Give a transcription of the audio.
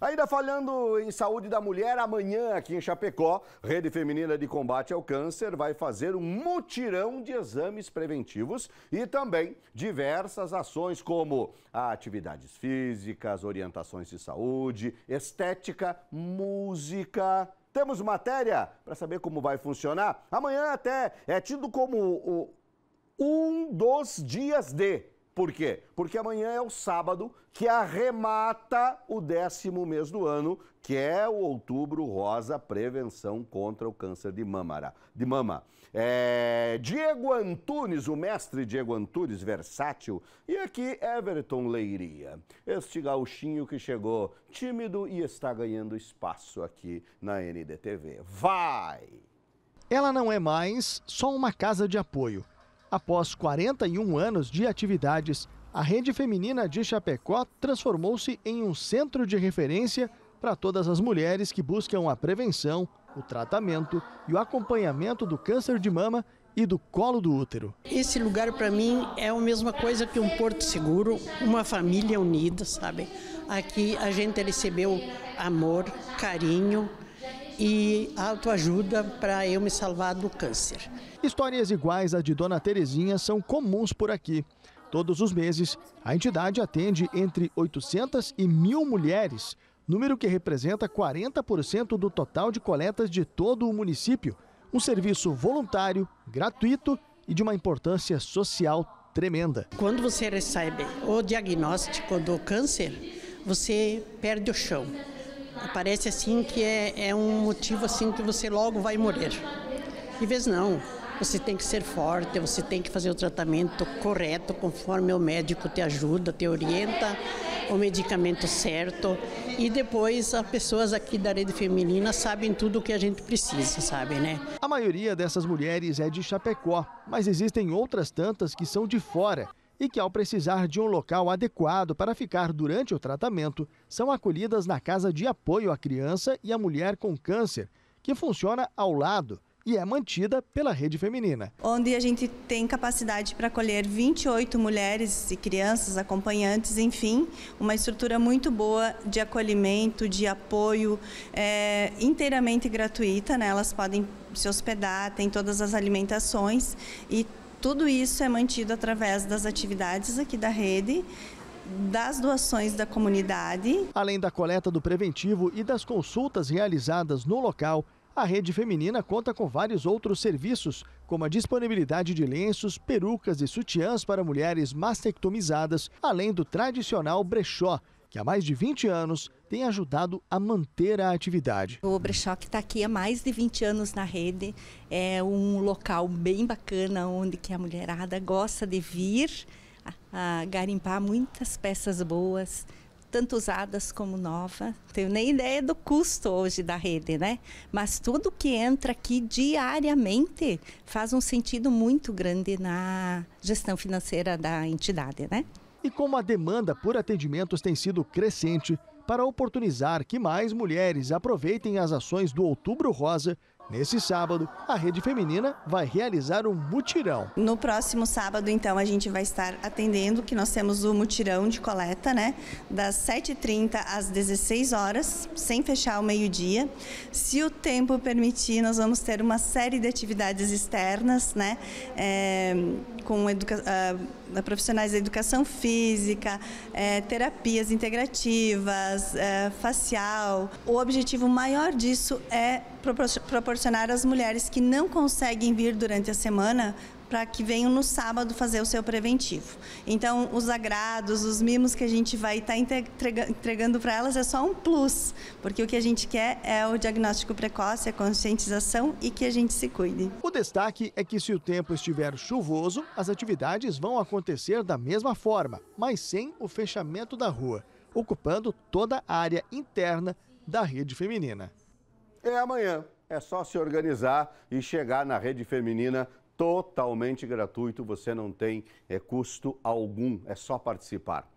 Ainda falando em saúde da mulher, amanhã aqui em Chapecó, Rede Feminina de Combate ao Câncer vai fazer um mutirão de exames preventivos e também diversas ações como atividades físicas, orientações de saúde, estética, música. Temos matéria para saber como vai funcionar. Amanhã até é tido como um dos dias de por quê? Porque amanhã é o sábado que arremata o décimo mês do ano, que é o Outubro Rosa Prevenção contra o Câncer de, mamara, de Mama. É... Diego Antunes, o mestre Diego Antunes, versátil, e aqui Everton Leiria. Este gauchinho que chegou tímido e está ganhando espaço aqui na NDTV. Vai! Ela não é mais só uma casa de apoio Após 41 anos de atividades, a Rede Feminina de Chapecó transformou-se em um centro de referência para todas as mulheres que buscam a prevenção, o tratamento e o acompanhamento do câncer de mama e do colo do útero. Esse lugar para mim é a mesma coisa que um porto seguro, uma família unida, sabe? Aqui a gente recebeu amor, carinho, e autoajuda para eu me salvar do câncer. Histórias iguais à de Dona Terezinha são comuns por aqui. Todos os meses, a entidade atende entre 800 e 1.000 mulheres, número que representa 40% do total de coletas de todo o município. Um serviço voluntário, gratuito e de uma importância social tremenda. Quando você recebe o diagnóstico do câncer, você perde o chão Parece assim que é, é um motivo assim que você logo vai morrer. E vez não, você tem que ser forte, você tem que fazer o tratamento correto, conforme o médico te ajuda, te orienta, o medicamento certo. E depois as pessoas aqui da rede feminina sabem tudo o que a gente precisa, sabe, né? A maioria dessas mulheres é de Chapecó, mas existem outras tantas que são de fora e que, ao precisar de um local adequado para ficar durante o tratamento, são acolhidas na Casa de Apoio à Criança e à Mulher com Câncer, que funciona ao lado e é mantida pela rede feminina. Onde a gente tem capacidade para acolher 28 mulheres e crianças, acompanhantes, enfim, uma estrutura muito boa de acolhimento, de apoio, é, inteiramente gratuita, né? elas podem se hospedar, tem todas as alimentações e tudo isso é mantido através das atividades aqui da rede, das doações da comunidade. Além da coleta do preventivo e das consultas realizadas no local, a rede feminina conta com vários outros serviços, como a disponibilidade de lenços, perucas e sutiãs para mulheres mastectomizadas, além do tradicional brechó, que há mais de 20 anos tem ajudado a manter a atividade. O brechó está aqui há mais de 20 anos na rede, é um local bem bacana onde que a mulherada gosta de vir a, a garimpar muitas peças boas, tanto usadas como novas. Tenho nem ideia do custo hoje da rede, né? Mas tudo que entra aqui diariamente faz um sentido muito grande na gestão financeira da entidade, né? E como a demanda por atendimentos tem sido crescente, para oportunizar que mais mulheres aproveitem as ações do Outubro Rosa Nesse sábado, a rede feminina vai realizar um mutirão. No próximo sábado, então, a gente vai estar atendendo que nós temos o mutirão de coleta, né? Das 7h30 às 16 horas, sem fechar o meio-dia. Se o tempo permitir, nós vamos ter uma série de atividades externas, né? É, com educa ah, profissionais da educação física, é, terapias integrativas, é, facial. O objetivo maior disso é proporcionar às mulheres que não conseguem vir durante a semana para que venham no sábado fazer o seu preventivo. Então, os agrados, os mimos que a gente vai tá estar entregando para elas é só um plus, porque o que a gente quer é o diagnóstico precoce, a conscientização e que a gente se cuide. O destaque é que se o tempo estiver chuvoso, as atividades vão acontecer da mesma forma, mas sem o fechamento da rua, ocupando toda a área interna da rede feminina é amanhã. É só se organizar e chegar na rede feminina totalmente gratuito, você não tem é, custo algum, é só participar.